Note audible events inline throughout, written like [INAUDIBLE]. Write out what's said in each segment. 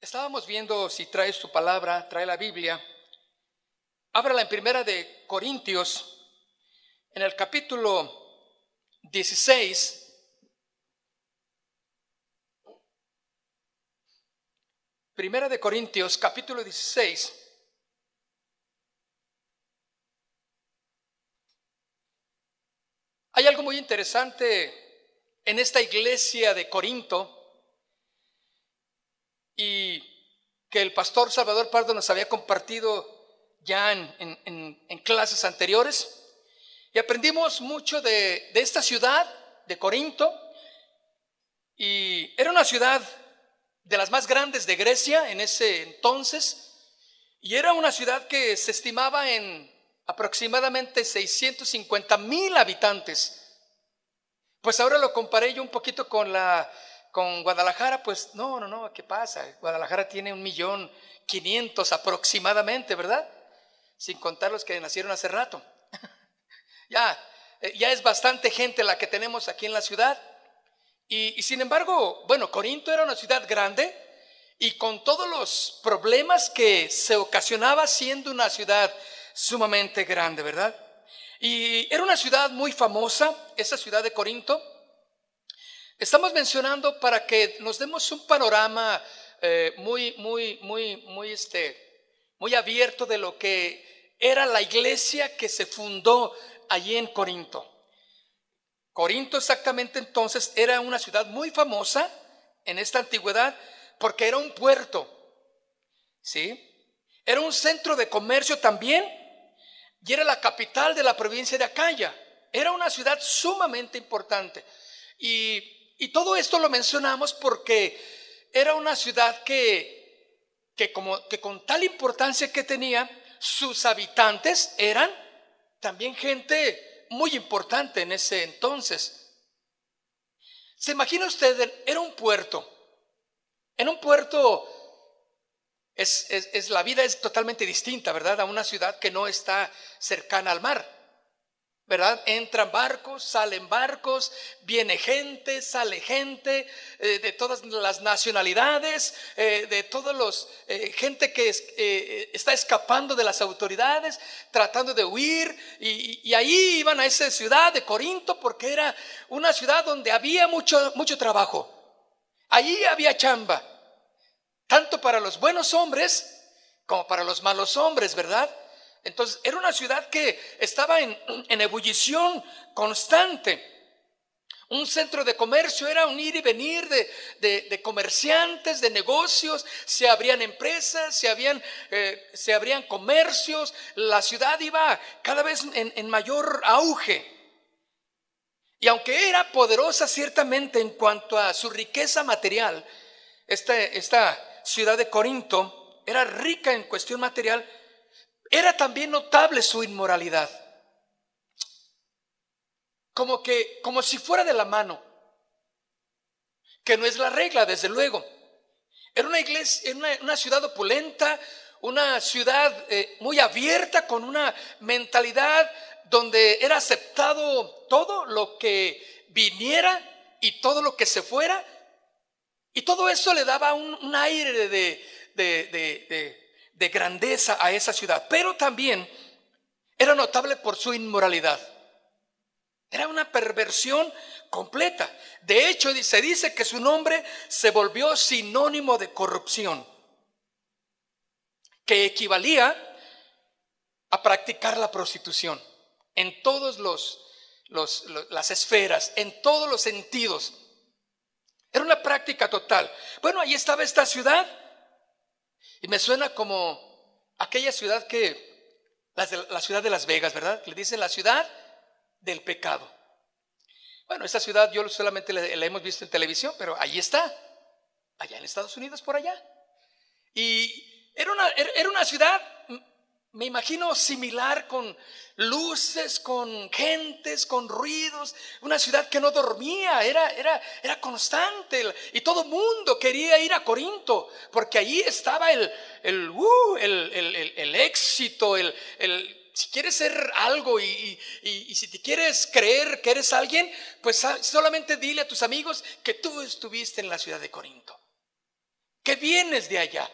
Estábamos viendo si traes tu palabra, trae la Biblia. Ábrala en primera de Corintios, en el capítulo 16. Primera de Corintios, capítulo 16. Hay algo muy interesante en esta iglesia de Corinto y que el pastor Salvador Pardo nos había compartido ya en, clases anteriores. Y aprendimos mucho de, de esta ciudad, de Corinto, y era una ciudad de las más grandes de Grecia en ese entonces, y era una ciudad que se estimaba en aproximadamente 650 mil habitantes. Pues ahora lo comparé yo un poquito con la con Guadalajara, pues no, no, no, ¿qué pasa? Guadalajara tiene un millón quinientos aproximadamente, ¿verdad? Sin contar los que nacieron hace rato. [LAUGHS] ya, eh, ya es bastante gente la que tenemos aquí en la ciudad. Y, y, sin embargo, bueno, Corinto era una ciudad grande y con todos los problemas que se ocasionaba siendo una ciudad sumamente grande, ¿verdad? Y era una ciudad muy famosa, esa ciudad de Corinto. Estamos mencionando para que nos demos un panorama eh, muy, muy, muy, muy, este, muy abierto de lo que era la iglesia que se fundó allí en Corinto. Corinto exactamente entonces era una ciudad muy famosa en esta antigüedad porque era un puerto, ¿sí? Era un centro de comercio también y era la capital de la provincia de Acaya. Era una ciudad sumamente importante. Y y todo esto lo mencionamos porque era una ciudad que, que, como, que con tal importancia que tenía, sus habitantes eran también gente muy importante en ese entonces. ¿Se imagina usted? Era un puerto. En un puerto es la vida es totalmente distinta, ¿verdad? A una ciudad que no está cercana al mar. ¿verdad? Entran barcos, salen barcos, viene gente, sale gente eh, de todas las nacionalidades, eh, de todos los eh, gente que está escapando de las autoridades, tratando de huir. Y, y, ahí iban a esa ciudad de Corinto porque era una ciudad donde había mucho, mucho trabajo. Allí había chamba, tanto para los buenos hombres como para los malos hombres, ¿verdad? Entonces, era una ciudad que estaba [CLEARS THROAT] en, ebullición constante. Un centro de comercio era un ir y venir de, comerciantes, de negocios, se abrían empresas, se, habían, eh, abrían comercios, la ciudad iba cada vez en, mayor auge. Y aunque era poderosa ciertamente en cuanto a su riqueza material, esta, esta ciudad de Corinto era rica en cuestión material, era también notable su inmoralidad. Como que, como si fuera de la mano. Que no es la regla, desde luego. Era una iglesia, una, ciudad opulenta, una ciudad eh, muy abierta, con una mentalidad donde era aceptado todo lo que viniera y todo lo que se fuera. Y todo eso le daba un, aire de, de, de de grandeza a esa ciudad, pero también era notable por su inmoralidad. Era una perversión completa. De hecho, se dice que su nombre se volvió sinónimo de corrupción, que equivalía a practicar la prostitución en todas los, las esferas, en todos los sentidos. Era una práctica total. Bueno, ahí estaba esta ciudad y me suena como aquella ciudad que, la ciudad de Las Vegas, ¿verdad? le dicen la ciudad del pecado. Bueno, esa ciudad yo solamente la, hemos visto en televisión, pero ahí está, allá en Estados Unidos, por allá. Y era era una ciudad me imagino similar con luces, con gentes, con ruidos, una ciudad que no dormía, era, era, era constante y todo mundo quería ir a Corinto porque allí estaba el, el, uh, éxito, el, si quieres ser algo y, y, si te quieres creer que eres alguien, pues solamente dile a tus amigos que tú estuviste en la ciudad de Corinto, que vienes de allá,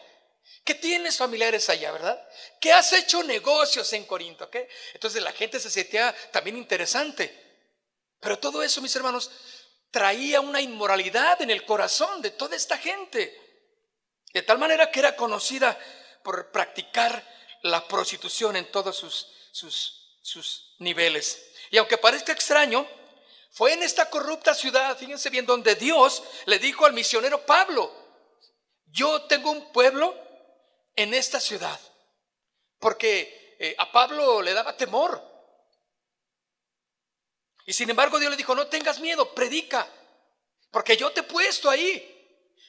que tienes familiares allá, verdad? que has hecho negocios en Corinto? Entonces la gente se sentía también interesante. Pero todo eso, mis hermanos, traía una inmoralidad en el corazón de toda esta gente. De tal manera que era conocida por practicar la prostitución en todos sus, sus, sus niveles. Y aunque parezca extraño, fue en esta corrupta ciudad, fíjense bien, donde Dios le dijo al misionero Pablo, yo tengo un pueblo en esta ciudad, porque eh, a Pablo le daba temor. Y sin embargo Dios le dijo, no tengas miedo, predica, porque yo te he puesto ahí,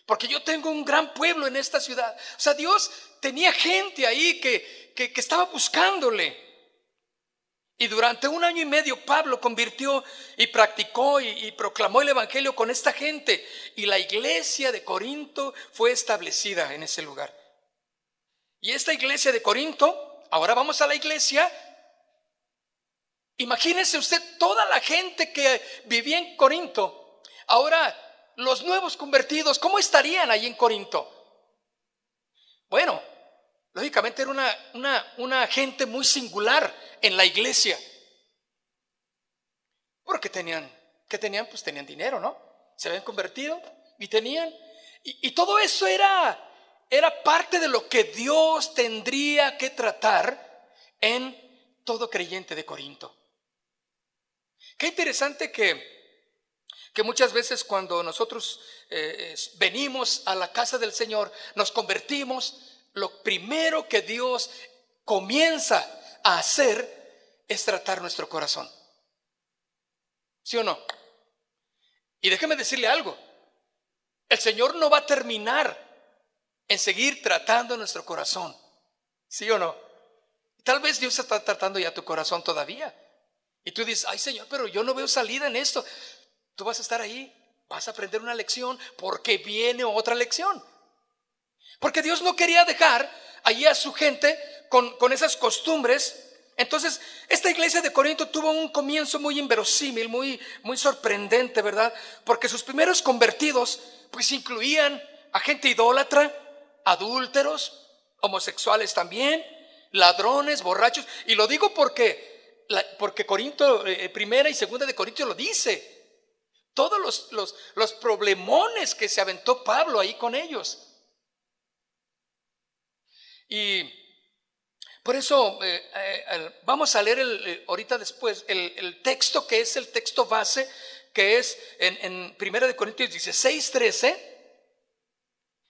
porque yo tengo un gran pueblo en esta ciudad. O sea, Dios tenía gente ahí que, estaba buscándole. Y durante un año y medio Pablo convirtió y practicó y, proclamó el Evangelio con esta gente. Y la iglesia de Corinto fue establecida en ese lugar. Y esta iglesia de Corinto, ahora vamos a la iglesia. Imagínese usted toda la gente que vivía en Corinto. Ahora, los nuevos convertidos, ¿cómo estarían ahí en Corinto? Bueno, lógicamente era una, una, gente muy singular en la iglesia. Porque tenían, ¿qué tenían? Pues tenían dinero, ¿no? Se habían convertido y tenían. y todo eso era era parte de lo que Dios tendría que tratar en todo creyente de Corinto. Qué interesante que, que muchas veces cuando nosotros eh, venimos a la casa del Señor, nos convertimos, lo primero que Dios comienza a hacer es tratar nuestro corazón. ¿Sí o no? Y déjeme decirle algo, el Señor no va a terminar en seguir tratando nuestro corazón. ¿Sí o no? Tal vez Dios está tratando ya tu corazón todavía. Y tú dices, ay Señor, pero yo no veo salida en esto. Tú vas a estar ahí, vas a aprender una lección porque viene otra lección. Porque Dios no quería dejar allí a su gente con, esas costumbres. Entonces, esta iglesia de Corinto tuvo un comienzo muy inverosímil, muy, muy sorprendente, ¿verdad? Porque sus primeros convertidos, pues incluían a gente idólatra, adúlteros, homosexuales también, ladrones, borrachos. Y lo digo porque, porque Corinto, eh, primera y segunda de Corinto lo dice. Todos los, problemones que se aventó Pablo ahí con ellos. Y por eso eh, eh, vamos a leer el, ahorita después el, texto que es el texto base, que es en, en de Corintios 16, 13.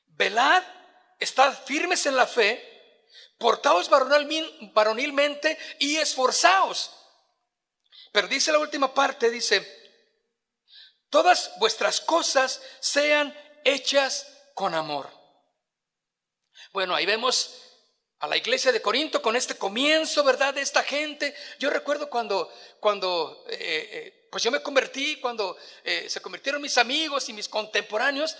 Velad Estad firmes en la fe, portaos varonilmente y esforzaos. Pero dice la última parte, dice, todas vuestras cosas sean hechas con amor. Bueno, ahí vemos a la iglesia de Corinto con este comienzo, ¿verdad? De esta gente. Yo recuerdo cuando, cuando, eh, eh, pues yo me convertí, cuando eh, se convirtieron mis amigos y mis contemporáneos,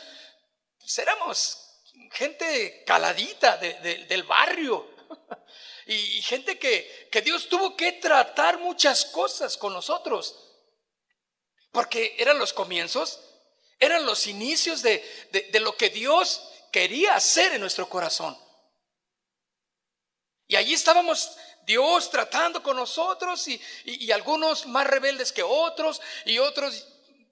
pues éramos gente caladita del barrio [LAUGHS] y, gente que, Dios tuvo que tratar muchas cosas con nosotros, porque eran los comienzos, eran los inicios de, lo que Dios quería hacer en nuestro corazón. Y allí estábamos Dios tratando con nosotros y, algunos más rebeldes que otros y otros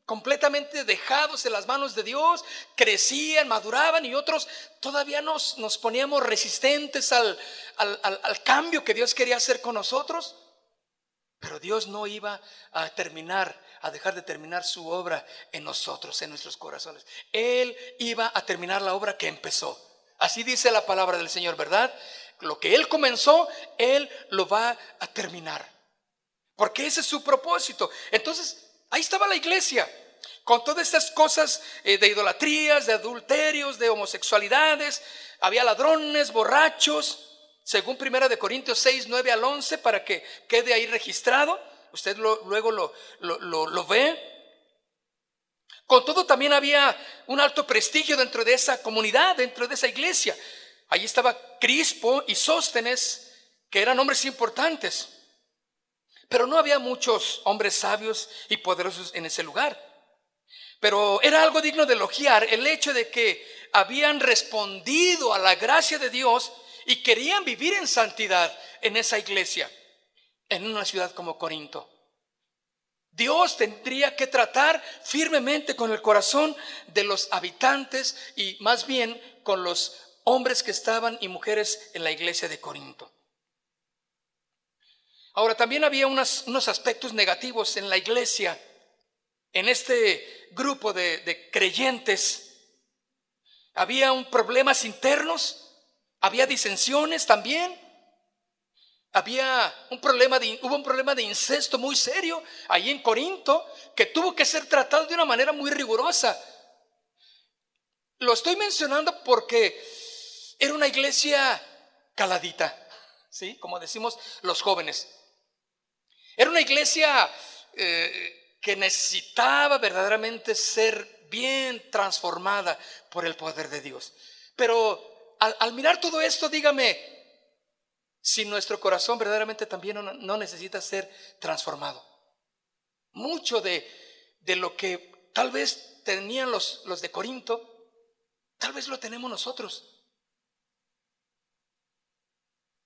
completamente dejados en las manos de Dios, crecían, maduraban y otros todavía nos, nos poníamos resistentes al, al cambio que Dios quería hacer con nosotros. Pero Dios no iba a terminar, a dejar de terminar su obra en nosotros, en nuestros corazones. Él iba a terminar la obra que empezó. Así dice la palabra del Señor, ¿verdad? Lo que Él comenzó, Él lo va a terminar. Porque ese es su propósito. Entonces, Ahí estaba la iglesia, con todas estas cosas eh, de idolatrías, de adulterios, de homosexualidades. Había ladrones, borrachos, según Primera de Corintios 6, 9 al 11, para que quede ahí registrado. Usted luego lo, lo, ve. Con todo también había un alto prestigio dentro de esa comunidad, dentro de esa iglesia. Allí estaba Crispo y Sóstenes, que eran hombres importantes. Pero no había muchos hombres sabios y poderosos en ese lugar. Pero era algo digno de elogiar el hecho de que habían respondido a la gracia de Dios y querían vivir en santidad en esa iglesia, en una ciudad como Corinto. Dios tendría que tratar firmemente con el corazón de los habitantes y más bien con los hombres que estaban y mujeres en la iglesia de Corinto. Ahora, también había unos aspectos negativos en la iglesia, en este grupo de, creyentes. Había problemas internos, había disensiones también. Había un problema de, hubo un problema de incesto muy serio ahí en Corinto que tuvo que ser tratado de una manera muy rigurosa. Lo estoy mencionando porque era una iglesia caladita, ¿sí? Como decimos los jóvenes. Era una iglesia eh, que necesitaba verdaderamente ser bien transformada por el poder de Dios. Pero al, mirar todo esto, dígame, si nuestro corazón verdaderamente también no, necesita ser transformado. Mucho de, de, lo que tal vez tenían los, los de Corinto, tal vez lo tenemos nosotros.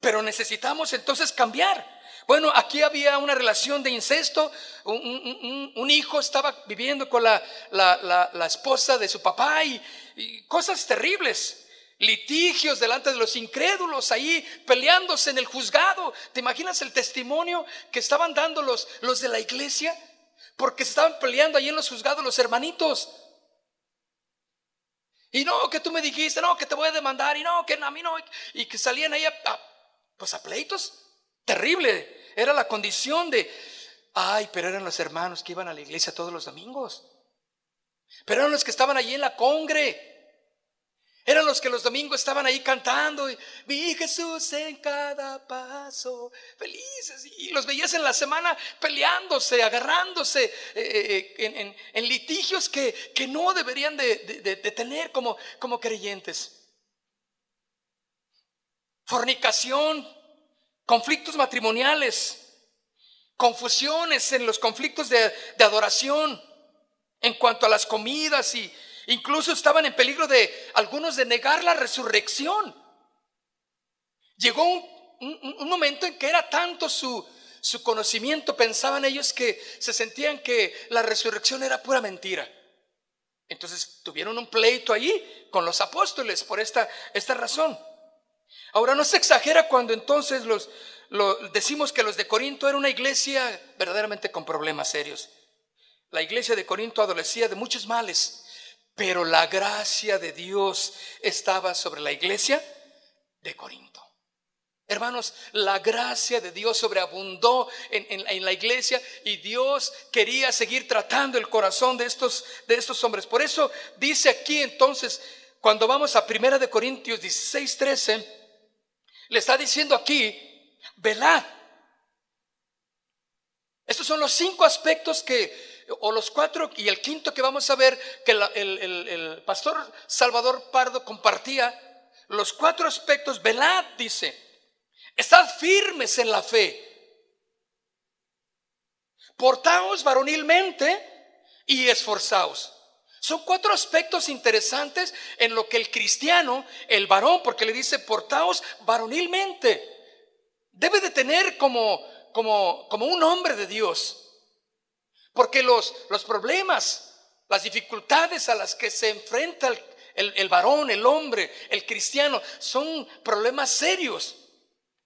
Pero necesitamos entonces cambiar. Bueno, aquí había una relación de incesto. Un, hijo estaba viviendo con la, esposa de su papá y, cosas terribles. Litigios delante de los incrédulos ahí peleándose en el juzgado. ¿Te imaginas el testimonio que estaban dando los, de la iglesia? Porque estaban peleando ahí en los juzgados los hermanitos. Y no, que tú me dijiste, no, que te voy a demandar, y no, que a mí no, y que salían ahí a, pues a pleitos. Terrible. Era la condición de, ay, pero eran los hermanos que iban a la iglesia todos los domingos. Pero eran los que estaban allí en la congre. Eran los que los domingos estaban ahí cantando. Y, Vi Jesús en cada paso. Felices. Y los veías en la semana peleándose, agarrándose eh, eh, eh, en, litigios que, no deberían de, tener como, como creyentes. Fornicación conflictos matrimoniales, confusiones en los conflictos de, adoración en cuanto a las comidas y incluso estaban en peligro de algunos de negar la resurrección. Llegó un, momento en que era tanto su, conocimiento, pensaban ellos que se sentían que la resurrección era pura mentira. Entonces tuvieron un pleito allí con los apóstoles por esta, esta razón. Ahora no se exagera cuando entonces los, decimos que los de Corinto era una iglesia verdaderamente con problemas serios. La iglesia de Corinto adolecía de muchos males, pero la gracia de Dios estaba sobre la iglesia de Corinto. Hermanos, la gracia de Dios sobreabundó en, la iglesia y Dios quería seguir tratando el corazón de estos, de estos hombres. Por eso dice aquí entonces, cuando vamos a Primera de Corintios 16, 13, le está diciendo aquí, velad. Estos son los cinco aspectos que, o los cuatro y el quinto que vamos a ver que el, pastor Salvador Pardo compartía. Los cuatro aspectos, velad, dice, estad firmes en la fe. Portaos varonilmente y esforzaos. Son cuatro aspectos interesantes en lo que el cristiano, el varón, porque le dice portaos varonilmente, debe de tener como, como, como un hombre de Dios. Porque los, los problemas, las dificultades a las que se enfrenta el, el varón, el hombre, el cristiano, son problemas serios.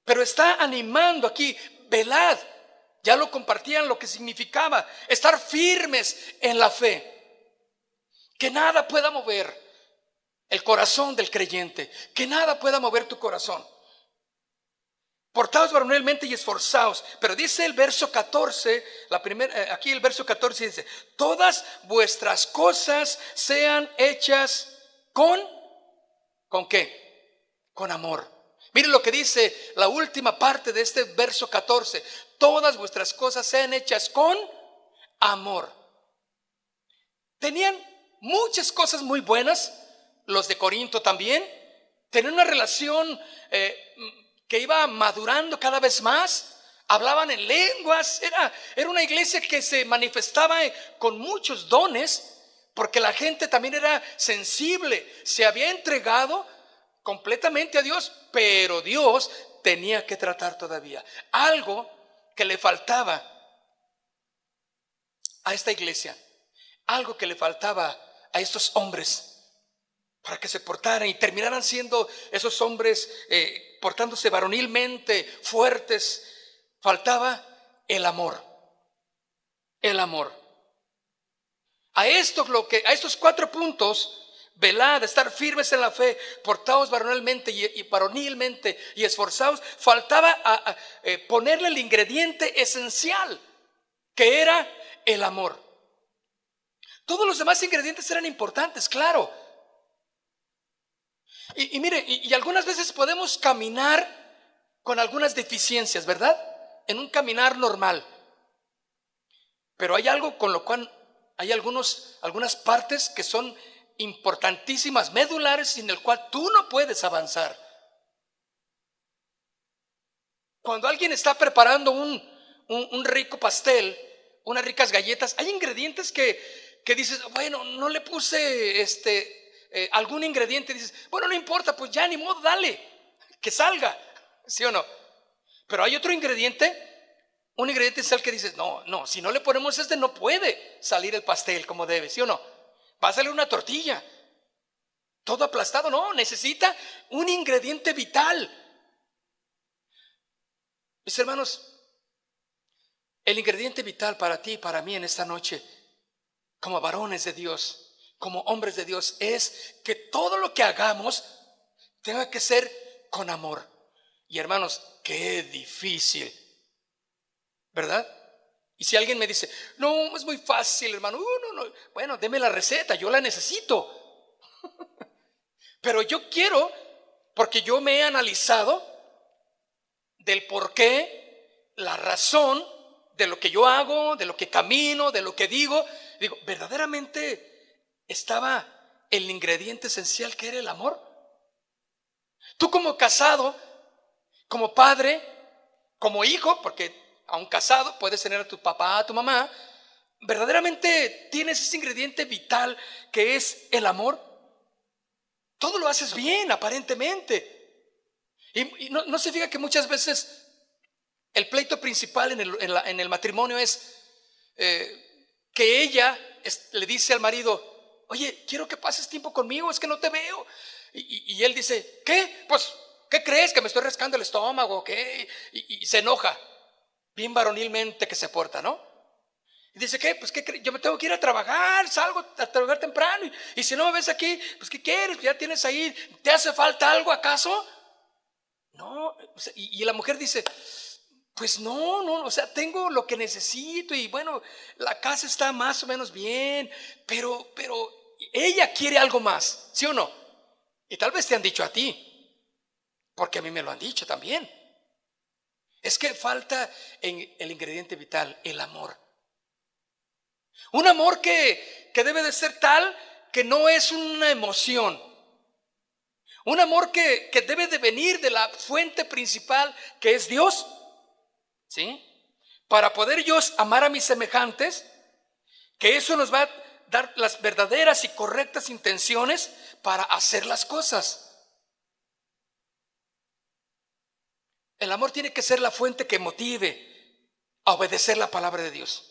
Pero está animando aquí, velad, ya lo compartían lo que significaba estar firmes en la fe. Que nada pueda mover el corazón del creyente. Que nada pueda mover tu corazón. Portaos varonilmente y esforzaos. Pero dice el verso 14, la primera, eh, aquí el verso 14 dice, todas vuestras cosas sean hechas con, ¿con qué? Con amor. Miren lo que dice la última parte de este verso 14. Todas vuestras cosas sean hechas con amor. Tenían muchas cosas muy buenas, los de Corinto también, tenían una relación eh, mm, que iba madurando cada vez más, hablaban en lenguas, era, era una iglesia que se manifestaba eh, con muchos dones, porque la gente también era sensible, se había entregado completamente a Dios, pero Dios tenía que tratar todavía algo que le faltaba a esta iglesia, algo que le faltaba a estos hombres para que se portaran y terminaran siendo esos hombres eh, portándose varonilmente, fuertes. Faltaba el amor. El amor. A estos, lo que, a estos cuatro puntos, velad, estar firmes en la fe, portados varonilmente y, y varonilmente y esforzaos, faltaba a, eh, ponerle el ingrediente esencial, que era el amor. Todos los demás ingredientes eran importantes, claro. Y, mire, y, algunas veces podemos caminar con algunas deficiencias, ¿verdad? En un caminar normal. Pero hay algo con lo cual hay algunos, algunas partes que son importantísimas, medulares, sin el cual tú no puedes avanzar. Cuando alguien está preparando un rico pastel, unas ricas galletas, hay ingredientes que que dices, bueno, no le puse este, eh, algún ingrediente, dices, bueno, no importa, pues ya ni modo, dale, que salga, ¿sí o no? Pero hay otro ingrediente, un ingrediente es el que dices, no, no, si no le ponemos este no puede salir el pastel como debe, ¿sí o no? Va a una tortilla, todo aplastado, no, necesita un ingrediente vital. Mis hermanos, el ingrediente vital para ti y para mí en esta noche como varones de Dios, como hombres de Dios, es que todo lo que hagamos tenga que ser con amor. Y hermanos, qué difícil, ¿verdad? Y si alguien me dice, no, es muy fácil, hermano, uh, no, no. bueno, deme la receta, yo la necesito. [LAUGHS] Pero yo quiero, porque yo me he analizado del por qué, la razón de lo que yo hago, de lo que camino, de lo que digo, Digo, ¿verdaderamente estaba el ingrediente esencial que era el amor? Tú como casado, como padre, como hijo, porque aún casado puedes tener a tu papá, a tu mamá, ¿verdaderamente tienes ese ingrediente vital que es el amor? Todo lo haces bien, aparentemente. Y, no, se fija que muchas veces el pleito principal en el, matrimonio es... Eh, que ella le dice al marido, oye, quiero que pases tiempo conmigo, es que no te veo. Y, él dice, ¿qué? Pues, ¿qué crees? ¿Que me estoy rascando el estómago? ¿Qué? Y, se enoja, bien varonilmente que se porta, ¿no? Y dice, ¿qué? Pues, ¿qué Yo me tengo que ir a trabajar, salgo a trabajar temprano. Y, si no me ves aquí, pues, ¿qué quieres? Pues, ya tienes ahí, ¿te hace falta algo acaso? No. Y, y la mujer dice, pues no, no, o sea, tengo lo que necesito y bueno, la casa está más o menos bien, pero, pero ella quiere algo más, ¿sí o no? Y tal vez te han dicho a ti, porque a mí me lo han dicho también. Es que falta en el ingrediente vital, el amor. Un amor que, que debe de ser tal que no es una emoción, un amor que, que, debe de venir de la fuente principal que es Dios ¿Sí? Para poder yo amar a mis semejantes, que eso nos va a dar las verdaderas y correctas intenciones para hacer las cosas. El amor tiene que ser la fuente que motive a obedecer la palabra de Dios.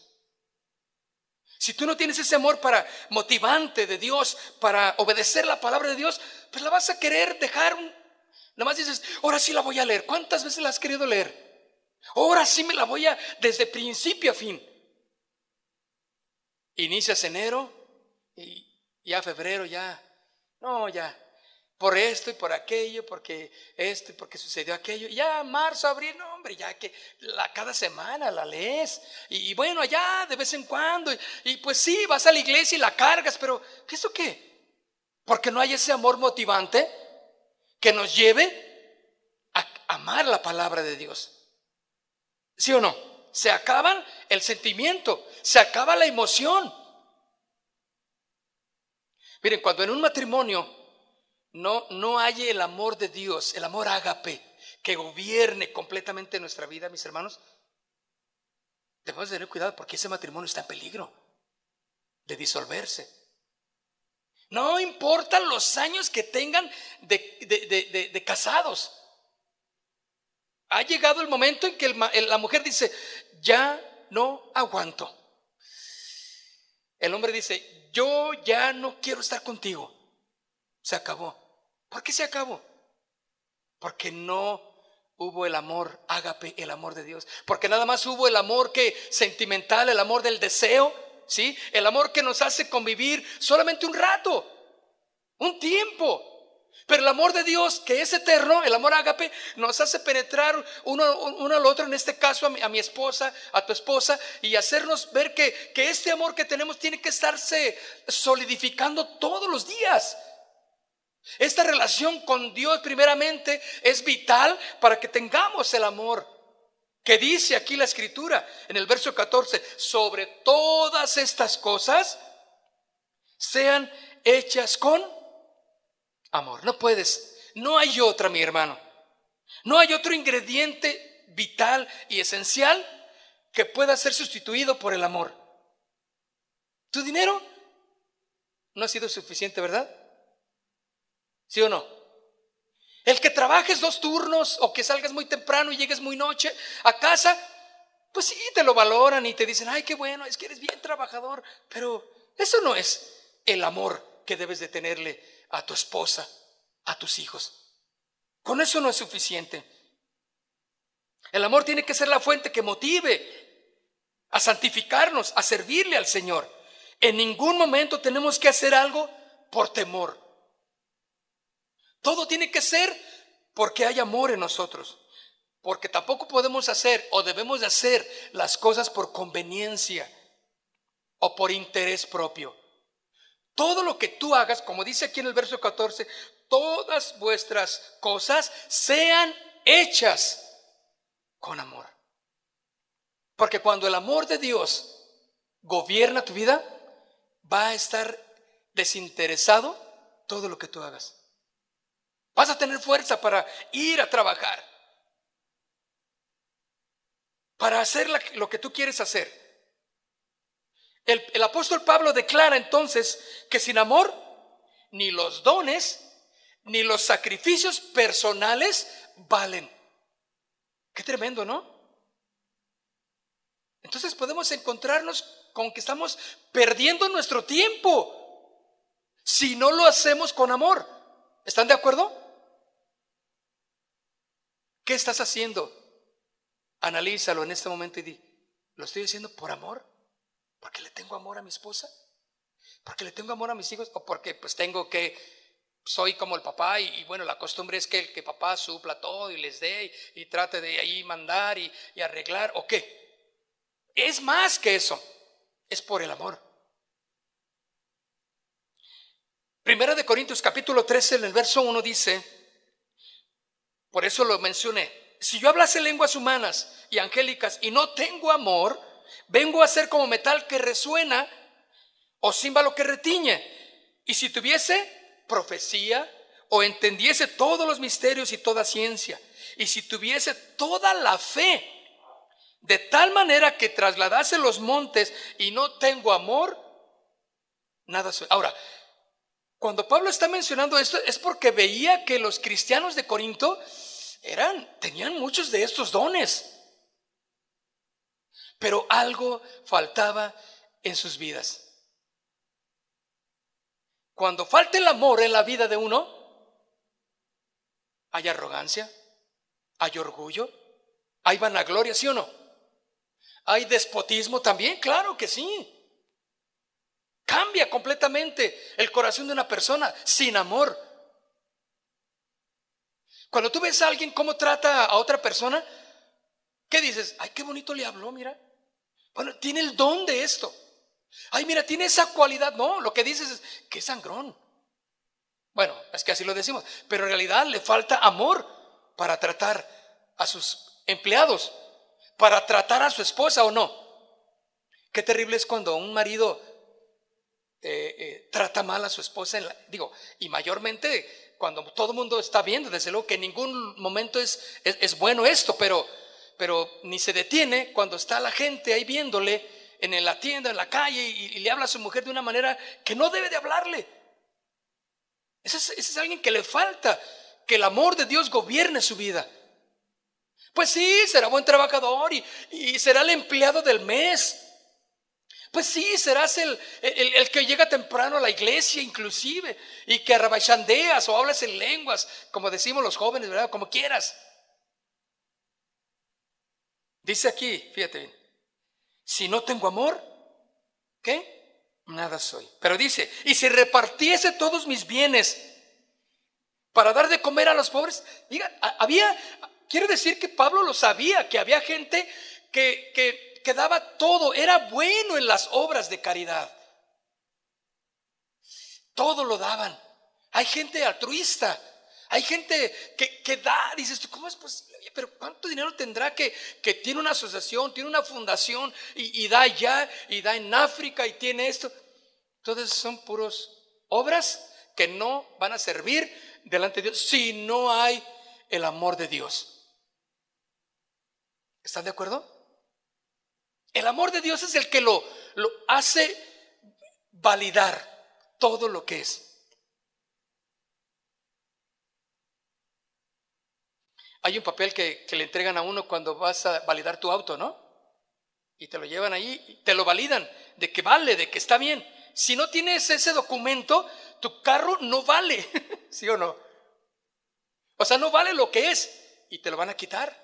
Si tú no tienes ese amor para motivante de Dios, para obedecer la palabra de Dios, pues la vas a querer dejar. nomás más dices, ahora sí la voy a leer. ¿Cuántas veces la has querido leer? Ahora sí me la voy a desde principio a fin. Inicias enero y ya febrero ya. No, ya. Por esto y por aquello, porque esto y porque sucedió aquello. Ya marzo, abril, no, hombre, ya que cada semana la lees. Y, bueno, ya de vez en cuando. Y, pues sí, vas a la iglesia y la cargas, pero ¿qué eso qué? Porque no hay ese amor motivante que nos lleve a amar la palabra de Dios. ¿Sí o no? Se acaba el sentimiento, se acaba la emoción. Miren, cuando en un matrimonio no, no hay el amor de Dios, el amor ágape, que gobierne completamente nuestra vida, mis hermanos, debemos tener cuidado porque ese matrimonio está en peligro de disolverse. No importan los años que tengan de casados. Ha llegado el momento en que la mujer dice, ya no aguanto. El hombre dice, yo ya no quiero estar contigo. Se acabó. ¿Por qué se acabó? Porque no hubo el amor, ágape, el amor de Dios. Porque nada más hubo el amor que sentimental, el amor del deseo, ¿sí? El amor que nos hace convivir solamente un rato, un tiempo. Pero el amor de Dios, que es eterno, el amor ágape, nos hace penetrar uno, al otro, en este caso a mi, esposa, a tu esposa, y hacernos ver que, que este amor que tenemos tiene que estarse solidificando todos los días. Esta relación con Dios primeramente es vital para que tengamos el amor que dice aquí la escritura en el verso 14, sobre todas estas cosas sean hechas con Amor, no puedes. No hay otra, mi hermano. No hay otro ingrediente vital y esencial que pueda ser sustituido por el amor. Tu dinero no ha sido suficiente, ¿verdad? ¿Sí o no? El que trabajes dos turnos o que salgas muy temprano y llegues muy noche a casa, pues sí, te lo valoran y te dicen, ay, qué bueno, es que eres bien trabajador, pero eso no es el amor que debes de tenerle a tu esposa, a tus hijos. Con eso no es suficiente. El amor tiene que ser la fuente que motive a santificarnos, a servirle al Señor. En ningún momento tenemos que hacer algo por temor. Todo tiene que ser porque hay amor en nosotros. Porque tampoco podemos hacer o debemos de hacer las cosas por conveniencia o por interés propio. Todo lo que tú hagas, como dice aquí en el verso 14, todas vuestras cosas sean hechas con amor. Porque cuando el amor de Dios gobierna tu vida, va a estar desinteresado todo lo que tú hagas. Vas a tener fuerza para ir a trabajar, para hacer lo que tú quieres hacer. El, apóstol Pablo declara entonces que sin amor ni los dones ni los sacrificios personales valen. Qué tremendo, ¿no? Entonces podemos encontrarnos con que estamos perdiendo nuestro tiempo si no lo hacemos con amor. ¿Están de acuerdo? ¿Qué estás haciendo? Analízalo en este momento y di, ¿lo estoy haciendo por amor? ¿Porque le tengo amor a mi esposa? ¿Porque le tengo amor a mis hijos? ¿O porque pues tengo que, soy como el papá y, bueno, la costumbre es que el que papá supla todo y les dé y, trate de ahí mandar y, y arreglar? ¿O qué? Es más que eso, es por el amor. Primera de Corintios capítulo 13 en el verso 1 dice, por eso lo mencioné, si yo hablase lenguas humanas y angélicas y no tengo amor, Vengo a ser como metal que resuena o címbalo que retiñe. Y si tuviese profecía o entendiese todos los misterios y toda ciencia, y si tuviese toda la fe, de tal manera que trasladase los montes y no tengo amor, nada suena, Ahora, cuando Pablo está mencionando esto es porque veía que los cristianos de Corinto eran tenían muchos de estos dones. Pero algo faltaba en sus vidas. Cuando falta el amor en la vida de uno, hay arrogancia, hay orgullo, hay vanagloria, ¿sí o no? Hay despotismo también, claro que sí. Cambia completamente el corazón de una persona sin amor. Cuando tú ves a alguien cómo trata a otra persona, ¿qué dices? Ay, qué bonito le habló, mira. Bueno, tiene el don de esto. Ay, mira, tiene esa cualidad. No, lo que dices es, que es sangrón. Bueno, es que así lo decimos. Pero en realidad le falta amor para tratar a sus empleados, para tratar a su esposa o no. Qué terrible es cuando un marido eh, eh, trata mal a su esposa. digo, y mayormente cuando todo el mundo está viendo, desde luego que en ningún momento es, es bueno esto, pero pero ni se detiene cuando está la gente ahí viéndole en la tienda, en la calle, y, le habla a su mujer de una manera que no debe de hablarle. Ese es, alguien que le falta que el amor de Dios gobierne su vida. Pues sí, será buen trabajador y, será el empleado del mes. Pues sí, serás el, que llega temprano a la iglesia inclusive y que arrabaixandeas o hablas en lenguas, como decimos los jóvenes, ¿verdad? Como quieras. Dice aquí, fíjate si no tengo amor, ¿qué? Nada soy. Pero dice, y si repartiese todos mis bienes para dar de comer a los pobres, diga, había, quiere decir que Pablo lo sabía, que había gente que, que, que daba todo, era bueno en las obras de caridad. Todo lo daban. Hay gente altruista hay gente que, que da, dices tú, ¿cómo es posible? pero ¿cuánto dinero tendrá que, que tiene una asociación, tiene una fundación y, da allá y da en África y tiene esto? Entonces son puros obras que no van a servir delante de Dios si no hay el amor de Dios. ¿Están de acuerdo? El amor de Dios es el que lo hace validar todo lo que es. Hay un papel que, le entregan a uno cuando vas a validar tu auto, ¿no? Y te lo llevan ahí, te lo validan, de que vale, de que está bien. Si no tienes ese documento, tu carro no vale, [LAUGHS] ¿sí o no? O sea, no vale lo que es y te lo van a quitar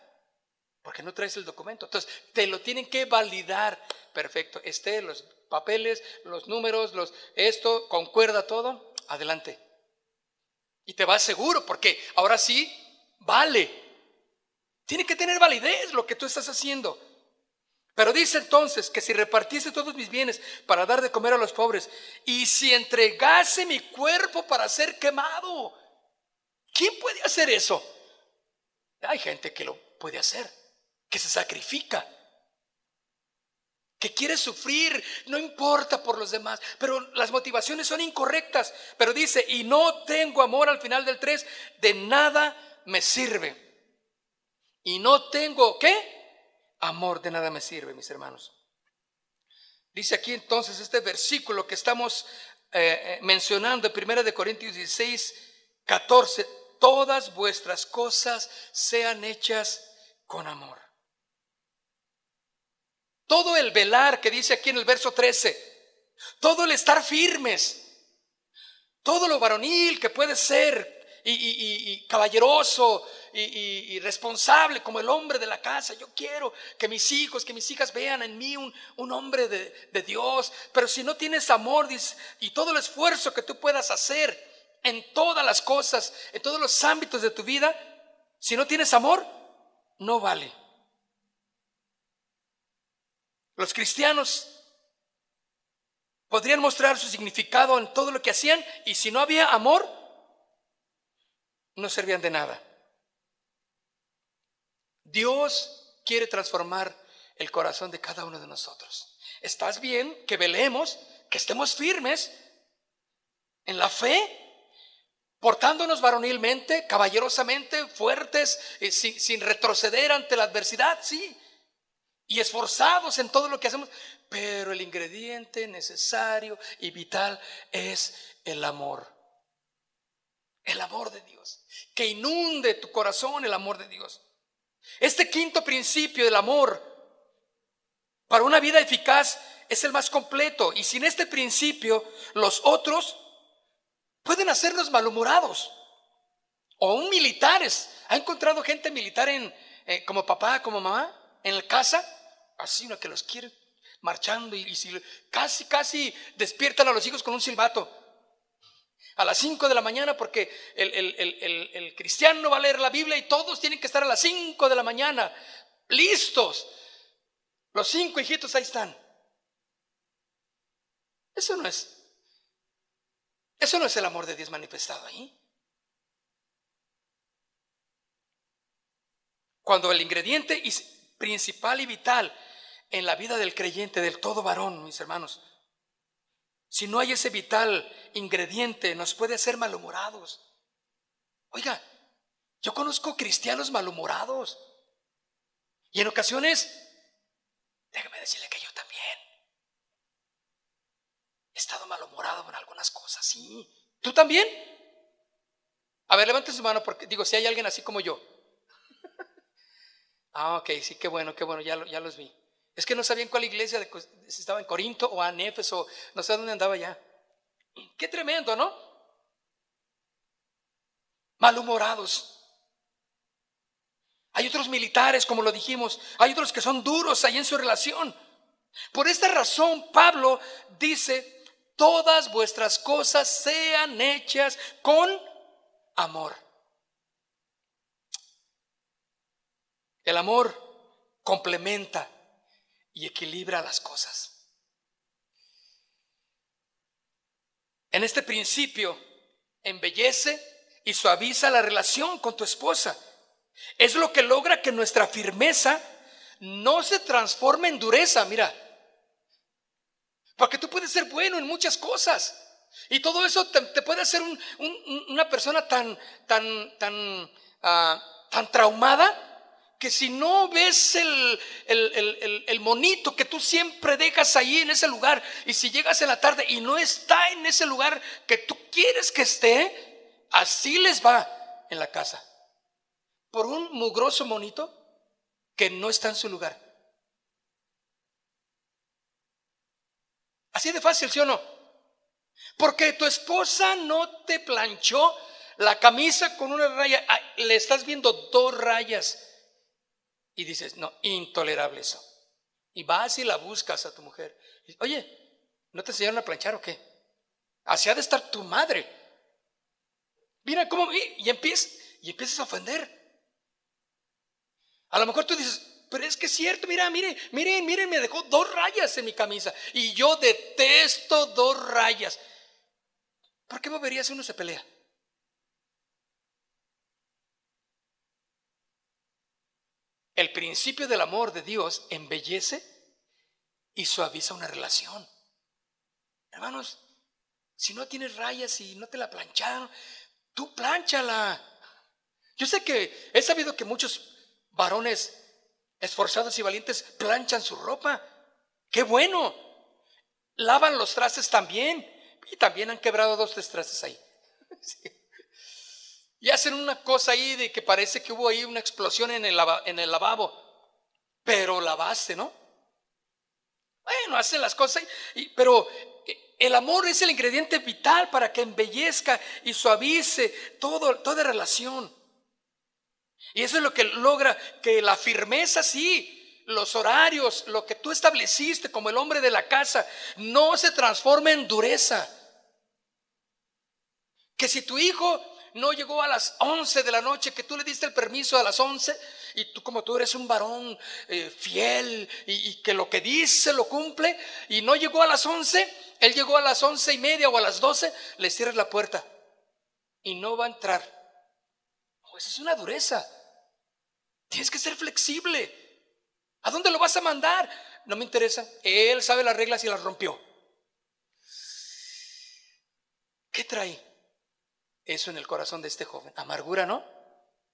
porque no traes el documento. Entonces, te lo tienen que validar. Perfecto, esté los papeles, los números, los esto, concuerda todo, adelante. Y te vas seguro porque ahora sí vale. Tiene que tener validez lo que tú estás haciendo. Pero dice entonces que si repartiese todos mis bienes para dar de comer a los pobres y si entregase mi cuerpo para ser quemado, ¿quién puede hacer eso? Hay gente que lo puede hacer, que se sacrifica, que quiere sufrir, no importa por los demás, pero las motivaciones son incorrectas. Pero dice, y no tengo amor al final del 3, de nada me sirve y no tengo qué? Amor de nada me sirve, mis hermanos. Dice aquí entonces este versículo que estamos eh, eh, mencionando en de Corintios 16, 14, todas vuestras cosas sean hechas con amor. Todo el velar que dice aquí en el verso 13, todo el estar firmes, todo lo varonil que puede ser, y, caballeroso y, responsable como el hombre de la casa. Yo quiero que mis hijos, que mis hijas vean en mí un, hombre de, de, Dios. Pero si no tienes amor y todo el esfuerzo que tú puedas hacer en todas las cosas, en todos los ámbitos de tu vida, si no tienes amor, no vale. Los cristianos podrían mostrar su significado en todo lo que hacían y si no había amor, no servían de nada. Dios quiere transformar el corazón de cada uno de nosotros. ¿Estás bien? Que velemos, que estemos firmes en la fe, portándonos varonilmente, caballerosamente, fuertes, eh, sin, sin retroceder ante la adversidad, sí, y esforzados en todo lo que hacemos. Pero el ingrediente necesario y vital es el amor, el amor de Dios que inunde tu corazón el amor de Dios. Este quinto principio del amor para una vida eficaz es el más completo y sin este principio los otros pueden hacernos malhumorados o un militares. ¿Ha encontrado gente militar en, eh, como papá, como mamá, en la casa? Así una que los quiere marchando y, casi, casi despiertan a los hijos con un silbato. A las 5 de la mañana porque el, cristiano va a leer la Biblia y todos tienen que estar a las 5 de la mañana, listos. Los cinco hijitos ahí están. Eso no es. Eso no es el amor de Dios manifestado ahí. Cuando el ingrediente principal y vital en la vida del creyente, del todo varón, mis hermanos, si no hay ese vital ingrediente, nos puede hacer malhumorados. Oiga, yo conozco cristianos malhumorados. Y en ocasiones, déjame decirle que yo también he estado malhumorado con algunas cosas, sí. ¿Tú también? A ver, levante su mano porque digo, si hay alguien así como yo. [LAUGHS] ah, ok, sí, qué bueno, qué bueno, ya, ya los vi. Es que no sabían cuál iglesia, si estaba en Corinto o en Éfeso, no sé dónde andaba ya. Qué tremendo, ¿no? Malhumorados. Hay otros militares, como lo dijimos, hay otros que son duros ahí en su relación. Por esta razón, Pablo dice, todas vuestras cosas sean hechas con amor. El amor complementa y equilibra las cosas. En este principio, embellece y suaviza la relación con tu esposa. Es lo que logra que nuestra firmeza no se transforme en dureza, mira. Porque tú puedes ser bueno en muchas cosas. Y todo eso te, puede hacer una persona tan, tan, tan, ah, tan traumada que si no ves el, el, monito que tú siempre dejas ahí en ese lugar, y si llegas en la tarde y no está en ese lugar que tú quieres que esté, así les va en la casa. Por un mugroso monito que no está en su lugar. Así de fácil, ¿sí o no? Porque tu esposa no te planchó la camisa con una raya, ah, le estás viendo dos rayas y dices, no, intolerable eso. Y vas y la buscas a tu mujer. Oye, ¿no te enseñaron a planchar o qué? Así ha de estar tu madre. Mira cómo. Y, y, empiezas, y empiezas a ofender. A lo mejor tú dices, pero es que es cierto, mira, miren, miren, miren, me dejó dos rayas en mi camisa. Y yo detesto dos rayas. ¿Por qué moverías si uno se pelea? El principio del amor de Dios embellece y suaviza una relación. Hermanos, si no tienes rayas y no te la plancharon, tú planchala. Yo sé que he sabido que muchos varones esforzados y valientes planchan su ropa. ¡Qué bueno! Lavan los trastes también. Y también han quebrado dos, tres trastes ahí. [LAUGHS] Sí. Y hacen una cosa ahí de que parece que hubo ahí una explosión en el, lavabo. Pero lavaste, ¿no? Bueno, hacen las cosas, ahí. pero eh, el amor es el ingrediente vital para que embellezca y suavice todo, toda relación. Y eso es lo que logra que la firmeza, sí, los horarios, lo que tú estableciste como el hombre de la casa, no se transforme en dureza. Que si tu hijo no llegó a las 11 de la noche, que tú le diste el permiso a las 11 y tú como tú eres un varón eh, fiel y, que lo que dice lo cumple y no llegó a las 11, él llegó a las 11 y media o a las 12, le cierras la puerta y no va a entrar. Pues es una dureza. Tienes que ser flexible. ¿A dónde lo vas a mandar? No me interesa. Él sabe las reglas y las rompió. ¿Qué trae? eso en el corazón de este joven. Amargura, ¿no?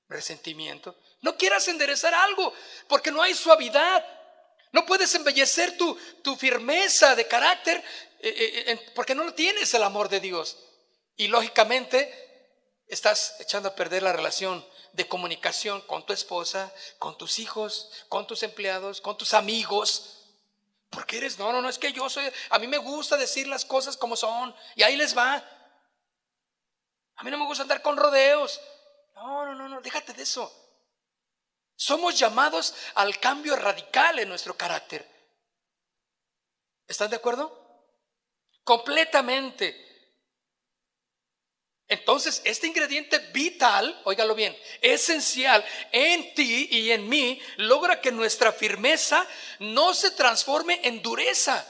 Resentimiento. No quieras enderezar algo porque no hay suavidad. No puedes embellecer tu, tu firmeza de carácter eh, eh, eh, porque no tienes el amor de Dios. Y lógicamente estás echando a perder la relación de comunicación con tu esposa, con tus hijos, con tus empleados, con tus amigos. Porque eres, no, no, no, es que yo soy, a mí me gusta decir las cosas como son y ahí les va. A mí no me gusta andar con rodeos. No, no, no, no, déjate de eso. Somos llamados al cambio radical en nuestro carácter. ¿Están de acuerdo? Completamente. Entonces, este ingrediente vital, óigalo bien, esencial en ti y en mí, logra que nuestra firmeza no se transforme en dureza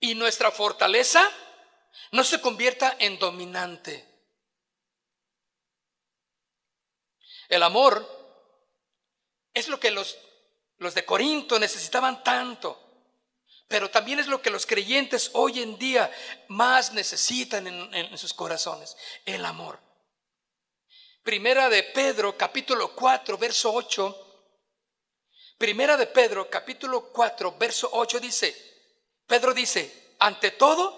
y nuestra fortaleza no se convierta en dominante. El amor es lo que los, los de Corinto necesitaban tanto, pero también es lo que los creyentes hoy en día más necesitan en, en sus corazones, el amor. Primera de Pedro, capítulo 4, verso 8. Primera de Pedro, capítulo 4, verso 8 dice, Pedro dice, ante todo,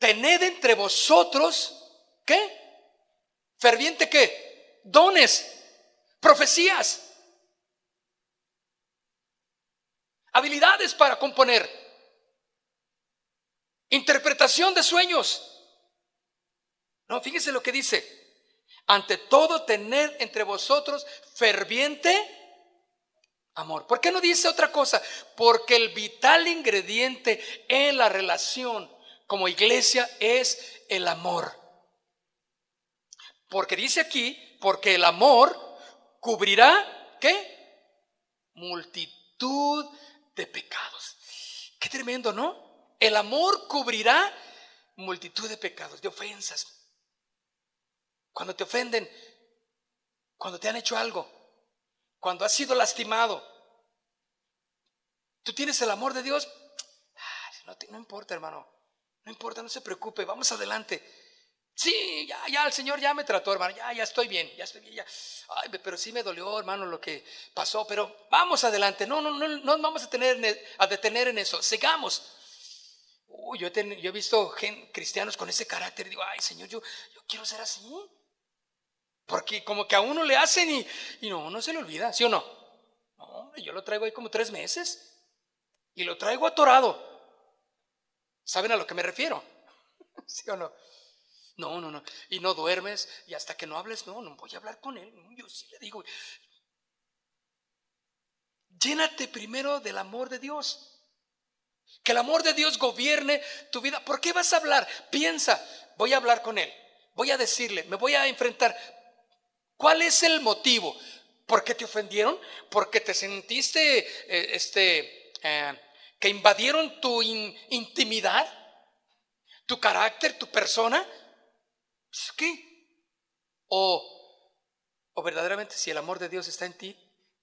tened entre vosotros, ¿qué? Ferviente qué? Dones, profecías, habilidades para componer, interpretación de sueños. No, fíjese lo que dice. Ante todo, tened entre vosotros ferviente amor. ¿Por qué no dice otra cosa? Porque el vital ingrediente en la relación como iglesia es el amor. Porque dice aquí, porque el amor cubrirá, ¿qué? Multitud de pecados. Qué tremendo, ¿no? El amor cubrirá multitud de pecados, de ofensas. Cuando te ofenden, cuando te han hecho algo, cuando has sido lastimado, tú tienes el amor de Dios. No, no importa, hermano. No importa, no se preocupe, vamos adelante. Sí, ya, ya, el Señor ya me trató, hermano, ya, ya estoy bien, ya estoy bien, ya. pero sí me dolió, hermano, lo que pasó, pero vamos adelante, no, no, no, no vamos a, tener, a detener en eso, sigamos. yo, he yo he visto cristianos con ese carácter, digo, ay, Señor, yo, yo quiero ser así. Porque como que a uno le hacen y, no, no se le olvida, ¿sí o no? No, yo lo traigo ahí como tres meses y lo traigo atorado. ¿Saben a lo que me refiero? [LAUGHS] ¿Sí o no? No, no, no. Y no duermes y hasta que no hables, no, no voy a hablar con él. Yo sí le digo. Llénate primero del amor de Dios. Que el amor de Dios gobierne tu vida. ¿Por qué vas a hablar? Piensa, voy a hablar con él. Voy a decirle, me voy a enfrentar. ¿Cuál es el motivo? ¿Por qué te ofendieron? ¿Por qué te sentiste eh, este, eh, que invadieron tu intimidad, tu carácter, tu persona. Pues, ¿Qué? O, o verdaderamente si el amor de Dios está en ti,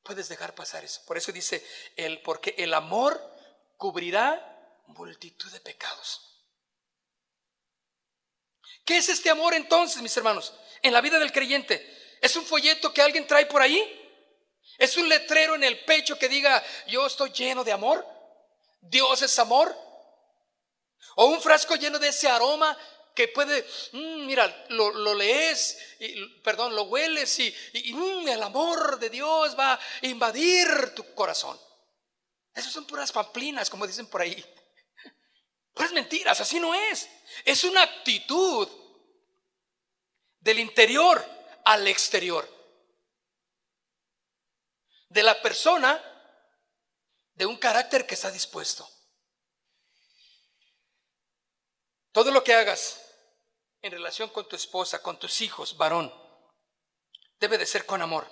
puedes dejar pasar eso. Por eso dice el porque el amor cubrirá multitud de pecados. ¿Qué es este amor entonces, mis hermanos? En la vida del creyente, ¿es un folleto que alguien trae por ahí? ¿Es un letrero en el pecho que diga, yo estoy lleno de amor? Dios es amor. O un frasco lleno de ese aroma que puede, mm, mira, lo, lees, y, perdón, lo hueles y, mm, el amor de Dios va a invadir tu corazón. Esas son puras pamplinas, como dicen por ahí. Puras mentiras, así no es. Es una actitud del interior al exterior. De la persona de un carácter que está dispuesto. Todo lo que hagas en relación con tu esposa, con tus hijos, varón, debe de ser con amor.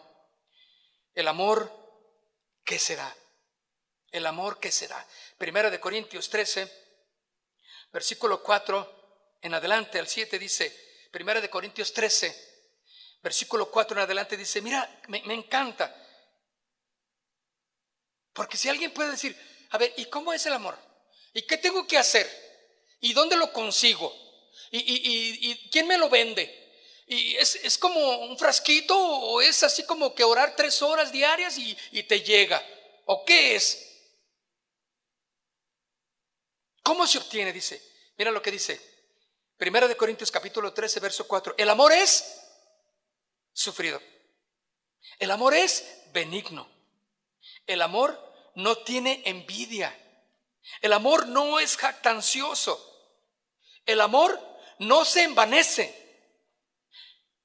El amor que se da. El amor que se da. Primera de Corintios 13, versículo 4 en adelante al 7 dice, Primera de Corintios 13, versículo 4 en adelante dice, mira, me, me encanta. Porque si alguien puede decir, a ver, ¿y cómo es el amor? ¿Y qué tengo que hacer? ¿Y dónde lo consigo? ¿Y, quién me lo vende? ¿Y es, como un frasquito o es así como que orar tres horas diarias y, y te llega? ¿O qué es? ¿Cómo se obtiene? Dice, mira lo que dice. Primero de Corintios capítulo 13, verso 4. El amor es sufrido. El amor es benigno. El amor no tiene envidia. El amor no es jactancioso. El amor no se envanece.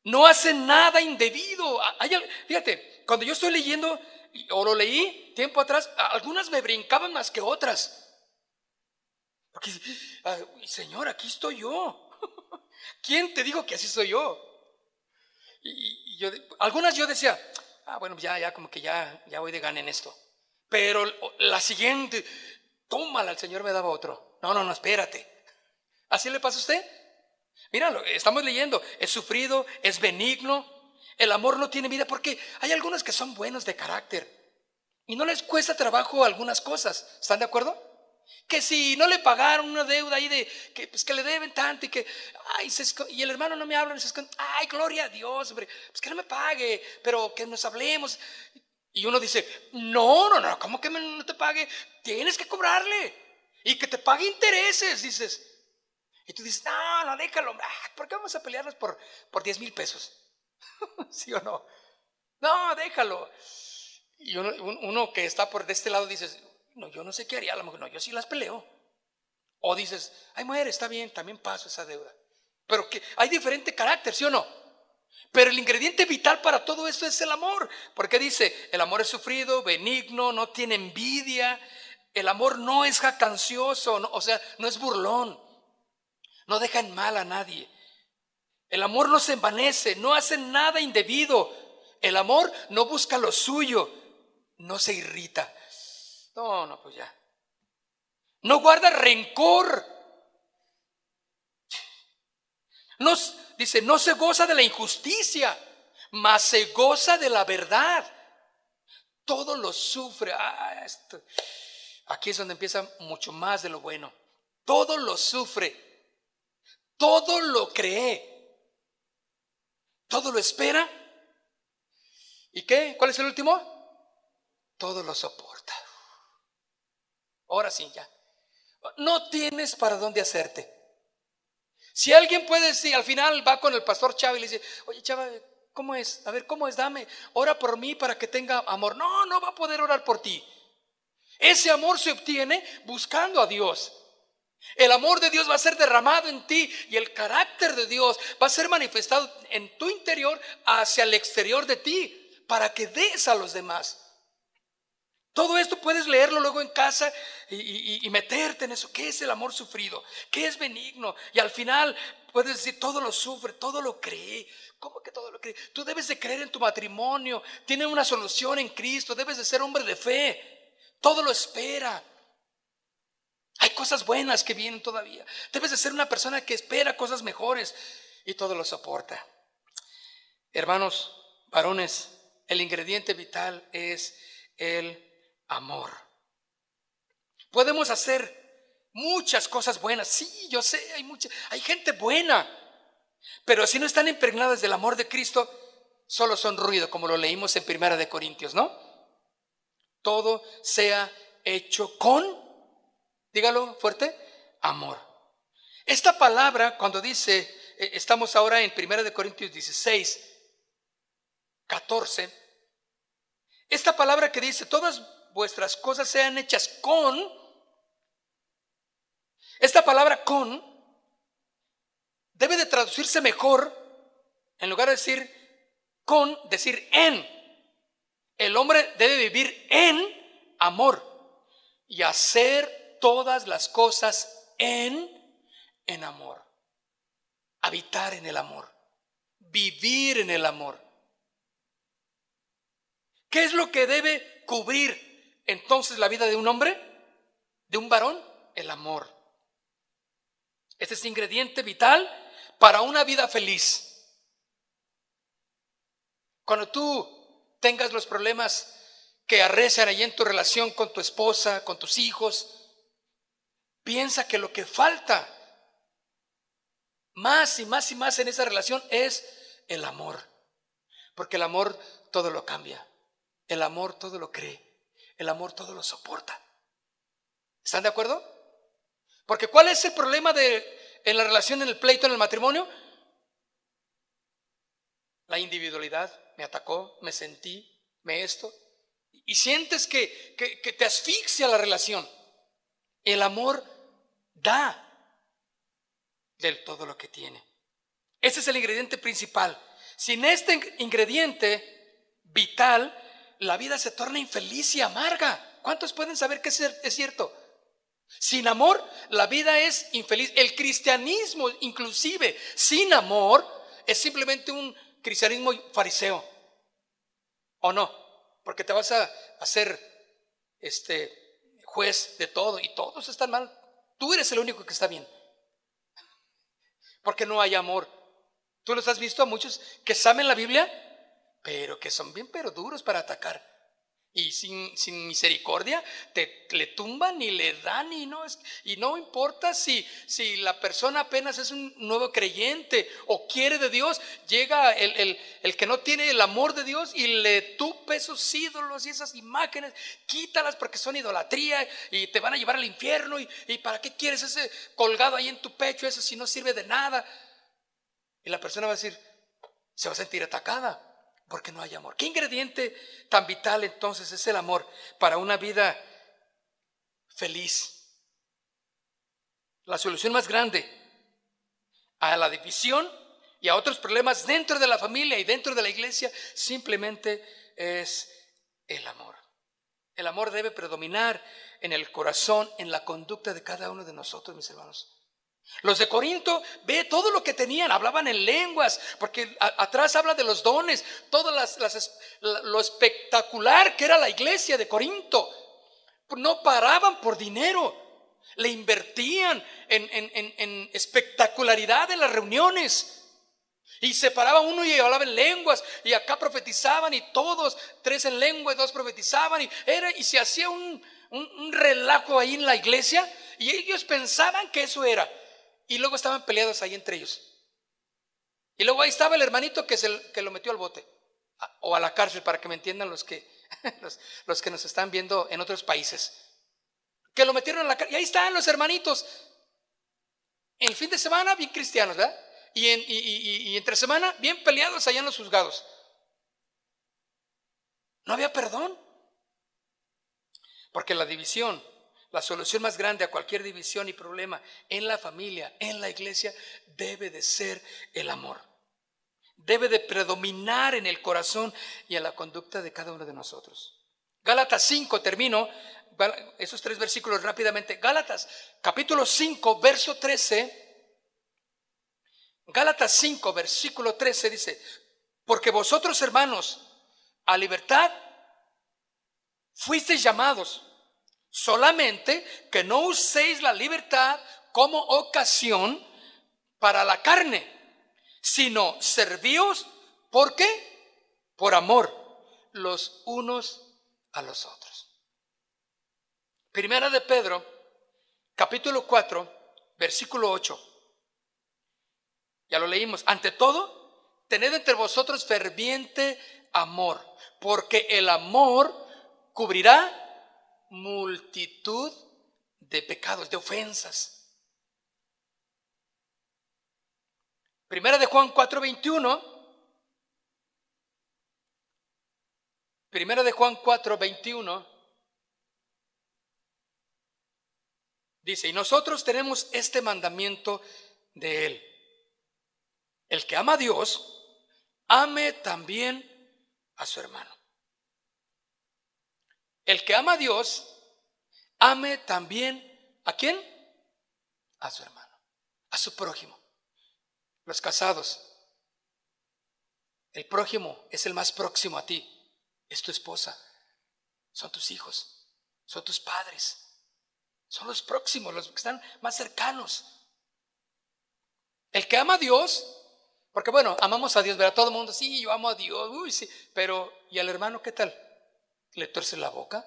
No hace nada indebido. fíjate, cuando yo estoy leyendo, o lo leí tiempo atrás, algunas me brincaban más que otras. Porque, señor, aquí estoy yo. [LAUGHS] ¿Quién te digo que así soy yo? Y, yo algunas yo decía, ah, bueno, ya, ya como que ya, ya voy de gana en esto. Pero la siguiente, tómala, el Señor me daba otro. No, no, no, espérate. ¿Así le pasa a usted? Míralo, estamos leyendo, es sufrido, es benigno, el amor no tiene vida porque hay algunos que son buenos de carácter y no les cuesta trabajo algunas cosas. ¿Están de acuerdo? Que si no le pagaron una deuda ahí de que, pues que le deben tanto y que, ay, y el hermano no me habla, se, ay, gloria a Dios, hombre, pues que no me pague, pero que nos hablemos. Y uno dice, no, no, no, ¿cómo que no te pague? Tienes que cobrarle y que te pague intereses, dices. Y tú dices, no, no, déjalo, ah, ¿por qué vamos a pelearnos por, por 10 mil pesos? [LAUGHS] ¿Sí o no? No, déjalo. Y uno, que está por de este lado dice no, yo no sé qué haría, a lo mejor no, yo sí las peleo. O dices, ay mujer, está bien, también paso esa deuda. Pero que hay diferente carácter, ¿sí o no? Pero el ingrediente vital para todo esto es el amor. Porque dice, el amor es sufrido, benigno, no tiene envidia. El amor no es jacancioso, o sea, no es burlón. No deja en mal a nadie. El amor no se envanece, no hace nada indebido. El amor no busca lo suyo, no se irrita. No, no, pues ya. No guarda rencor. No, dice, no se goza de la injusticia, mas se goza de la verdad. Todo lo sufre. Ah, aquí es donde empieza mucho más de lo bueno. Todo lo sufre. Todo lo cree. Todo lo espera. ¿Y qué? ¿Cuál es el último? Todo lo soporta. Ahora sí, ya. No tienes para dónde hacerte. Si alguien puede decir, al final va con el pastor Chávez y le dice, oye Chávez, ¿cómo es? A ver, ¿cómo es? Dame, ora por mí para que tenga amor. No, no va a poder orar por ti. Ese amor se obtiene buscando a Dios. El amor de Dios va a ser derramado en ti y el carácter de Dios va a ser manifestado en tu interior hacia el exterior de ti para que des a los demás. Todo esto puedes leerlo luego en casa y, meterte en eso. ¿Qué es el amor sufrido? ¿Qué es benigno? Y al final puedes decir, todo lo sufre, todo lo cree. ¿Cómo que todo lo cree? Tú debes de creer en tu matrimonio. Tiene una solución en Cristo. Debes de ser hombre de fe. Todo lo espera. Hay cosas buenas que vienen todavía. Debes de ser una persona que espera cosas mejores y todo lo soporta. Hermanos, varones, el ingrediente vital es el amor. Podemos hacer muchas cosas buenas. Sí, yo sé, hay mucha, hay gente buena. Pero si no están impregnadas del amor de Cristo, solo son ruido, como lo leímos en Primera de Corintios, ¿no? Todo sea hecho con, dígalo fuerte, amor. Esta palabra, cuando dice, eh, estamos ahora en Primera de Corintios 16, 14, esta palabra que dice, todas vuestras cosas sean hechas con, esta palabra con debe de traducirse mejor, en lugar de decir con, decir en. El hombre debe vivir en amor y hacer todas las cosas en, en amor. Habitar en el amor, vivir en el amor. ¿Qué es lo que debe cubrir entonces la vida de un hombre, de un varón, el amor. Este es ingrediente vital para una vida feliz. Cuando tú tengas los problemas que arrecen ahí en tu relación con tu esposa, con tus hijos, piensa que lo que falta más y más y más en esa relación es el amor. Porque el amor todo lo cambia. El amor todo lo cree. El amor todo lo soporta. ¿Están de acuerdo? Porque ¿cuál es el problema de, en la relación, en el pleito, en el matrimonio? La individualidad me atacó, me sentí, me esto. Y sientes que, que te asfixia la relación. El amor da del todo lo que tiene. Ese es el ingrediente principal. Sin este ingrediente vital, la vida se torna infeliz y amarga. ¿Cuántos pueden saber que es cierto? Sin amor, la vida es infeliz. El cristianismo, inclusive, sin amor, es simplemente un cristianismo fariseo. ¿O no? Porque te vas a hacer este juez de todo y todos están mal. Tú eres el único que está bien. Porque no hay amor. ¿Tú los has visto a muchos que saben la Biblia, pero que son bien pero duros para atacar. Y sin, misericordia le tumban y le dan y no, y no importa si, si la persona apenas es un nuevo creyente o quiere de Dios, llega el, que no tiene el amor de Dios y le tupe esos ídolos y esas imágenes, quítalas porque son idolatría y te van a llevar al infierno y, y para qué quieres ese colgado ahí en tu pecho, eso si no sirve de nada. Y la persona va a decir, se va a sentir atacada porque no hay amor. ¿Qué ingrediente tan vital entonces es el amor para una vida feliz? La solución más grande a la división y a otros problemas dentro de la familia y dentro de la iglesia simplemente es el amor. El amor debe predominar en el corazón, en la conducta de cada uno de nosotros, mis hermanos. Los de Corinto, ve todo lo que tenían, hablaban en lenguas, porque atrás habla de los dones, todas las, lo espectacular que era la iglesia de Corinto. No paraban por dinero, le invertían en, en, en, espectacularidad de las reuniones. Y se paraba uno y hablaba en lenguas, y acá profetizaban, y todos, tres en lengua y dos profetizaban, y, era, y se hacía un relajo ahí en la iglesia, y ellos pensaban que eso era. Y luego estaban peleados ahí entre ellos. Y luego ahí estaba el hermanito que, el que lo metió al bote o a la cárcel, para que me entiendan los que, [LAUGHS] los, que nos están viendo en otros países. Que lo metieron a la cárcel. Y ahí están los hermanitos. El fin de semana, bien cristianos, ¿verdad? Y, en, y entre semana, bien peleados allá en los juzgados. No había perdón. Porque la división la solución más grande a cualquier división y problema en la familia, en la iglesia, debe de ser el amor. Debe de predominar en el corazón y en la conducta de cada uno de nosotros. Gálatas 5, termino esos tres versículos rápidamente. Gálatas capítulo 5, verso 13. Gálatas 5, versículo 13 dice, porque vosotros hermanos a libertad fuisteis llamados Solamente que no uséis la libertad como ocasión para la carne, sino servíos, ¿por qué? Por amor, los unos a los otros. Primera de Pedro, capítulo 4, versículo 8. Ya lo leímos. Ante todo, tened entre vosotros ferviente amor, porque el amor cubrirá multitud de pecados, de ofensas. Primera de Juan 4:21. Primera de Juan 4:21. Dice, y nosotros tenemos este mandamiento de él. El que ama a Dios, ame también a su hermano el que ama a Dios, ame también a quién? A su hermano, a su prójimo. Los casados, el prójimo es el más próximo a ti, es tu esposa, son tus hijos, son tus padres, son los próximos, los que están más cercanos. El que ama a Dios, porque bueno, amamos a Dios, ¿verdad? Todo el mundo, sí, yo amo a Dios, uy, sí, pero ¿y al hermano qué tal? le tuerce la boca,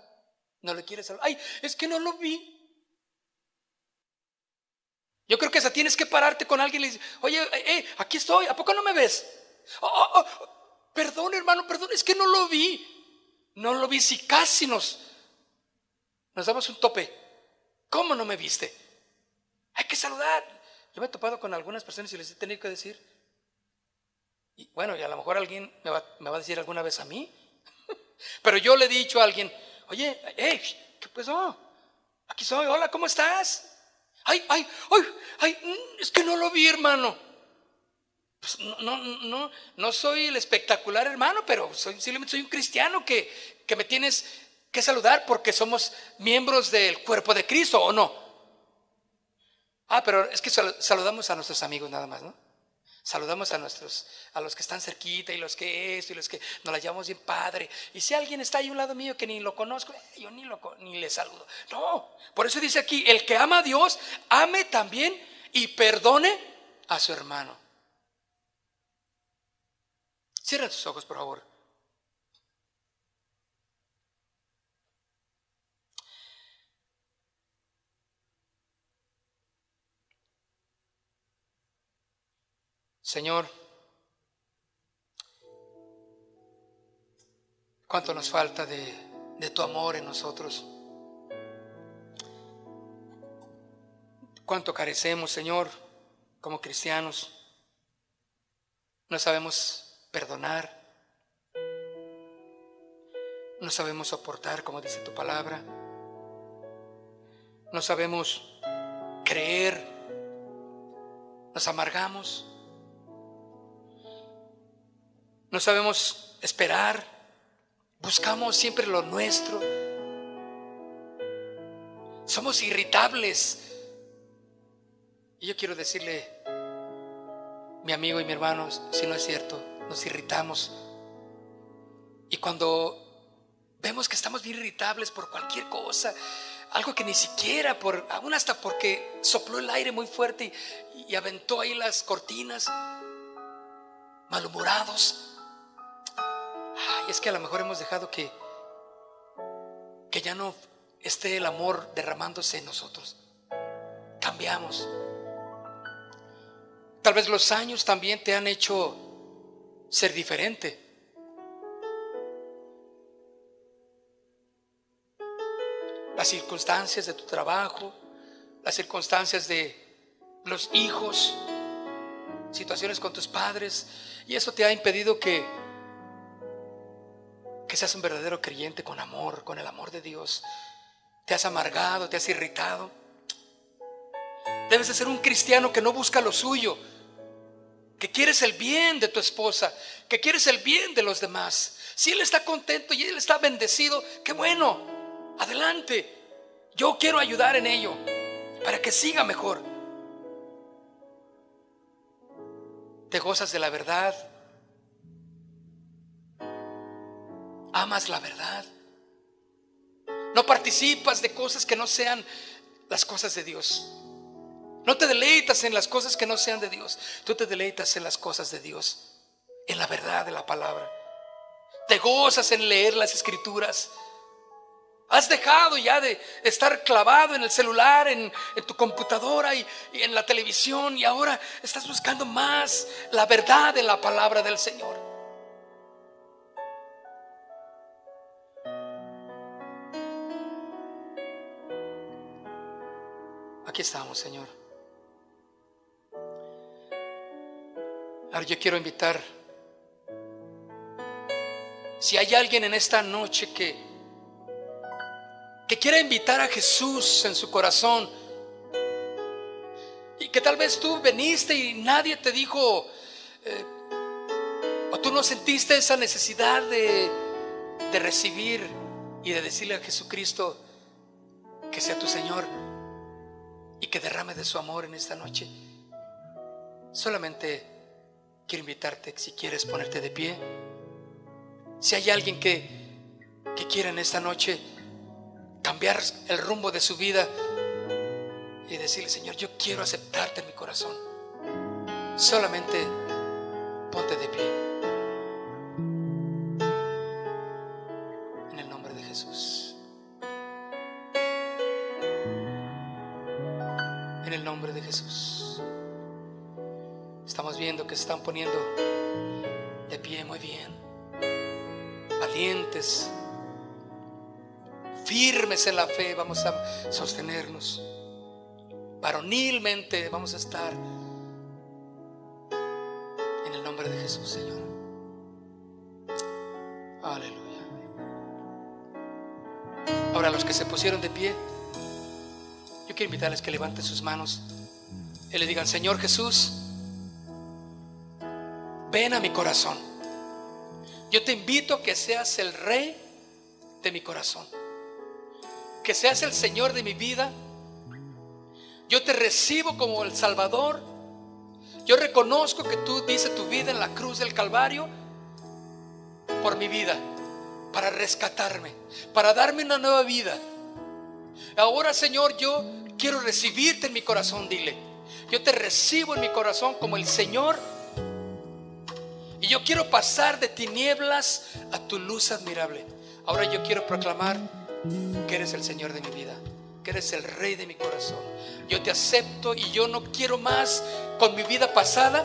no le quiere saludar. Ay, es que no lo vi. Yo creo que esa tienes que pararte con alguien y le dices, oye, eh, eh, aquí estoy, ¿a poco no me ves? Oh, oh, oh, perdón, hermano, perdón, es que no lo vi. No lo vi, si casi nos, nos damos un tope. ¿Cómo no me viste? Hay que saludar. Yo me he topado con algunas personas y les he tenido que decir, y bueno, y a lo mejor alguien me va a decir alguna vez a mí, pero yo le he dicho a alguien, oye, hey, ¿qué pasó? Aquí soy, hola, ¿cómo estás? Ay, ay, ay, ay, mm, es que no lo vi, hermano. Pues, no, no, no, no soy el espectacular hermano, pero soy, simplemente soy un cristiano que, que me tienes que saludar porque somos miembros del cuerpo de Cristo, ¿o no? Ah, pero es que saludamos a nuestros amigos nada más, ¿no? Saludamos a nuestros, a los que están cerquita y los que esto y los que nos la llamamos bien padre. Y si alguien está ahí a un lado mío que ni lo conozco, eh, yo ni, lo, ni le saludo. No, por eso dice aquí, el que ama a Dios, ame también y perdone a su hermano. Cierra tus ojos, por favor. Señor, cuánto nos falta de, tu amor en nosotros. Cuánto carecemos, Señor, como cristianos. No sabemos perdonar. No sabemos soportar, como dice tu palabra. No sabemos creer. Nos amargamos. No sabemos esperar. Buscamos siempre lo nuestro. Somos irritables. Y yo quiero decirle, mi amigo y mi hermano, si no es cierto, nos irritamos. Y cuando vemos que estamos irritables por cualquier cosa, algo que ni siquiera, por, aún hasta porque sopló el aire muy fuerte y, y aventó ahí las cortinas, malhumorados, es que a lo mejor hemos dejado que, que ya no esté el amor derramándose en nosotros. Cambiamos. Tal vez los años también te han hecho ser diferente. Las circunstancias de tu trabajo, las circunstancias de los hijos, situaciones con tus padres, y eso te ha impedido que que seas un verdadero creyente con amor, con el amor de Dios. Te has amargado, te has irritado. Debes de ser un cristiano que no busca lo suyo, que quieres el bien de tu esposa, que quieres el bien de los demás. Si él está contento y él está bendecido, qué bueno, adelante. Yo quiero ayudar en ello para que siga mejor. Te gozas de la verdad, amas la verdad. No participas de cosas que no sean las cosas de Dios. No te deleitas en las cosas que no sean de Dios. Tú te deleitas en las cosas de Dios, en la verdad de la palabra. Te gozas en leer las escrituras. Has dejado ya de estar clavado en el celular, en, tu computadora y, en la televisión y ahora estás buscando más la verdad de la palabra del Señor. Aquí estamos, Señor. Ahora yo quiero invitar, si hay alguien en esta noche que, que quiera invitar a Jesús en su corazón, y que tal vez tú veniste y nadie te dijo, eh, o tú no sentiste esa necesidad de, de recibir y de decirle a Jesucristo que sea tu Señor y que derrame de su amor en esta noche. Solamente quiero invitarte, si quieres ponerte de pie, si hay alguien que, que quiera en esta noche cambiar el rumbo de su vida y decirle, Señor, yo quiero aceptarte en mi corazón, solamente ponte de pie. Estamos viendo que se están poniendo de pie muy bien, valientes, firmes en la fe, vamos a sostenernos, varonilmente vamos a estar en el nombre de Jesús, Señor. Aleluya. Ahora los que se pusieron de pie, yo quiero invitarles que levanten sus manos y le digan, Señor Jesús, ven a mi corazón. Yo te invito a que seas el rey de mi corazón. Que seas el Señor de mi vida. Yo te recibo como el Salvador. Yo reconozco que tú diste tu vida en la cruz del Calvario por mi vida, para rescatarme, para darme una nueva vida. Ahora, Señor, yo quiero recibirte en mi corazón, dile. Yo te recibo en mi corazón como el Señor. Y yo quiero pasar de tinieblas a tu luz admirable. Ahora yo quiero proclamar que eres el Señor de mi vida, que eres el Rey de mi corazón. Yo te acepto y yo no quiero más con mi vida pasada.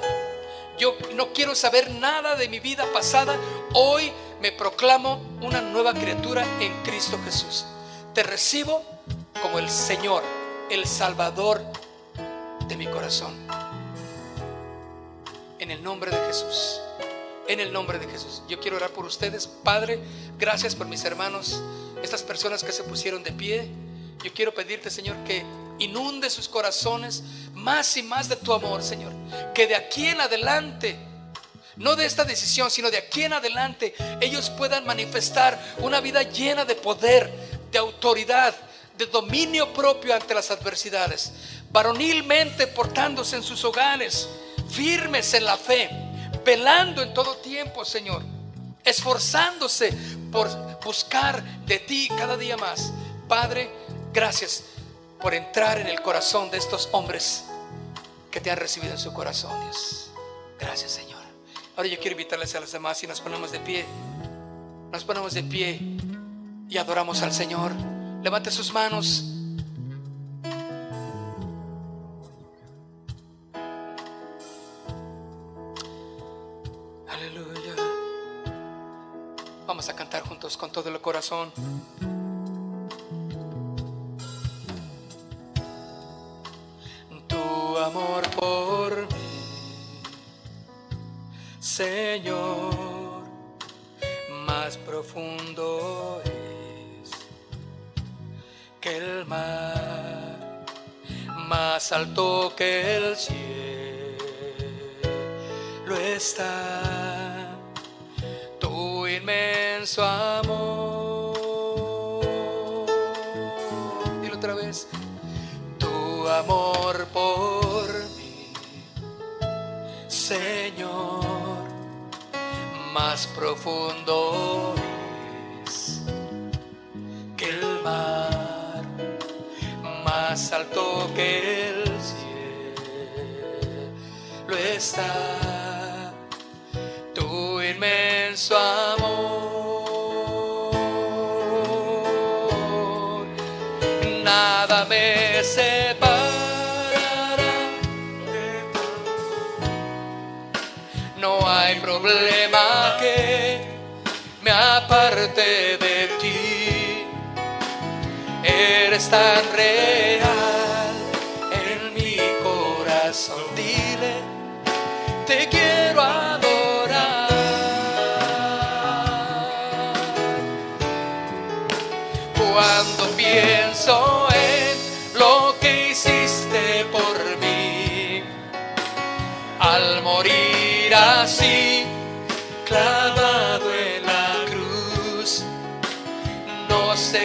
Yo no quiero saber nada de mi vida pasada. Hoy me proclamo una nueva criatura en Cristo Jesús. Te recibo como el Señor, el Salvador de mi corazón. En el nombre de Jesús. En el nombre de Jesús. Yo quiero orar por ustedes. Padre, gracias por mis hermanos, estas personas que se pusieron de pie. Yo quiero pedirte, Señor, que inunde sus corazones más y más de tu amor, Señor. Que de aquí en adelante, no de esta decisión, sino de aquí en adelante, ellos puedan manifestar una vida llena de poder, de autoridad, de dominio propio ante las adversidades varonilmente portándose en sus hogares, firmes en la fe, velando en todo tiempo, Señor, esforzándose por buscar de ti cada día más. Padre, gracias por entrar en el corazón de estos hombres que te han recibido en su corazón, Dios. Gracias, Señor. Ahora yo quiero invitarles a las demás y nos ponemos de pie. Nos ponemos de pie y adoramos al Señor. Levante sus manos. con todo el corazón. Tu amor por mí, Señor, más profundo es que el mar, más alto que el cielo lo está. tu inmenso amor más profundo es que el mar, más alto que el cielo está tu inmenso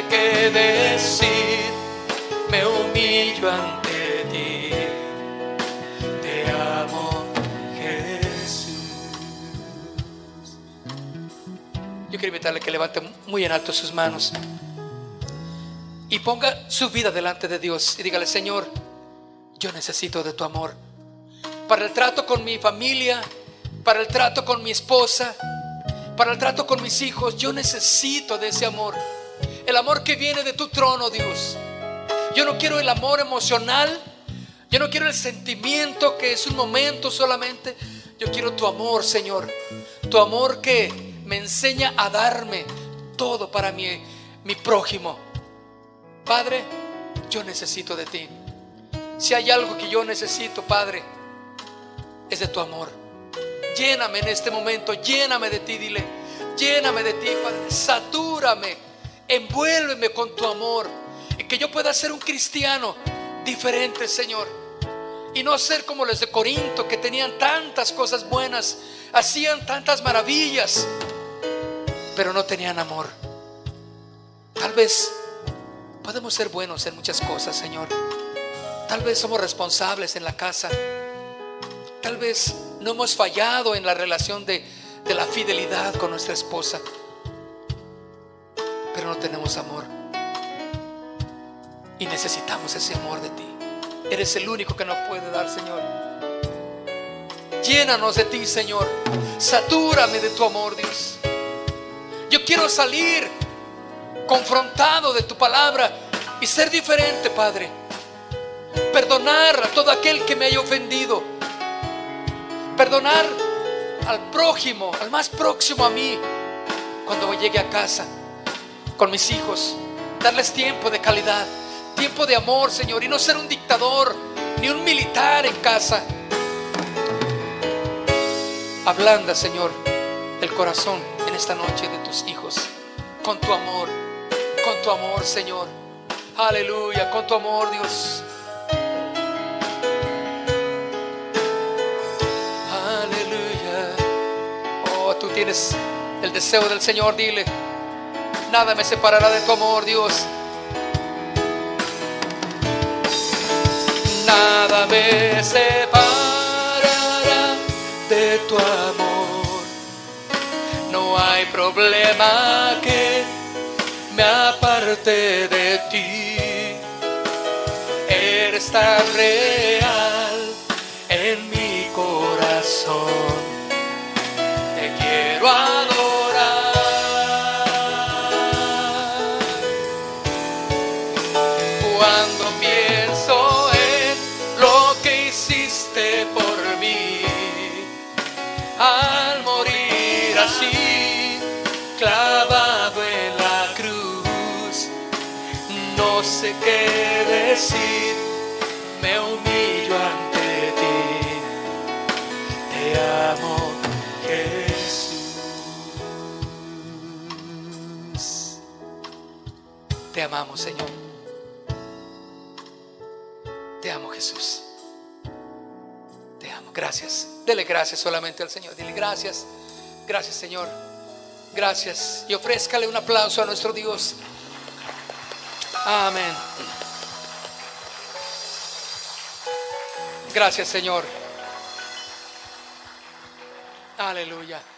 que decir, me humillo ante ti. Te amo, Jesús. Yo quiero invitarle que levante muy en alto sus manos y ponga su vida delante de Dios y dígale, Señor, yo necesito de tu amor para el trato con mi familia, para el trato con mi esposa, para el trato con mis hijos. Yo necesito de ese amor. El amor que viene de tu trono, Dios. Yo no quiero el amor emocional. Yo no quiero el sentimiento que es un momento solamente. Yo quiero tu amor, Señor. Tu amor que me enseña a darme todo para mi, mi prójimo. Padre, yo necesito de ti. Si hay algo que yo necesito, Padre, es de tu amor. Lléname en este momento, lléname de ti, dile. Lléname de ti, Padre. Satúrame Envuélveme con tu amor. y que yo pueda ser un cristiano diferente, Señor. Y no ser como los de Corinto, que tenían tantas cosas buenas, hacían tantas maravillas, pero no tenían amor. Tal vez podemos ser buenos en muchas cosas, Señor. Tal vez somos responsables en la casa. Tal vez no hemos fallado en la relación de, de la fidelidad con nuestra esposa pero no tenemos amor. Y necesitamos ese amor de ti. Eres el único que nos puede dar, Señor. Llénanos de ti, Señor. Satúrame de tu amor, Dios. Yo quiero salir confrontado de tu palabra y ser diferente, Padre. Perdonar a todo aquel que me haya ofendido. Perdonar al prójimo, al más próximo a mí, cuando llegue a casa con mis hijos, darles tiempo de calidad, tiempo de amor, Señor, y no ser un dictador ni un militar en casa. Ablanda, Señor, el corazón en esta noche de tus hijos, con tu amor, con tu amor, Señor. Aleluya, con tu amor, Dios. Aleluya. Oh, tú tienes el deseo del Señor, dile nada me separará de tu amor, Dios. Nada me separará de tu amor. No hay problema que me aparte de ti. Eres tan real qué decir, me humillo ante ti, te amo Jesús. Te amamos Señor, te amo Jesús, te amo, gracias, dele gracias solamente al Señor, dile gracias, gracias Señor, gracias y ofrézcale un aplauso a nuestro Dios. Amén. Gracias, Señor. Aleluya.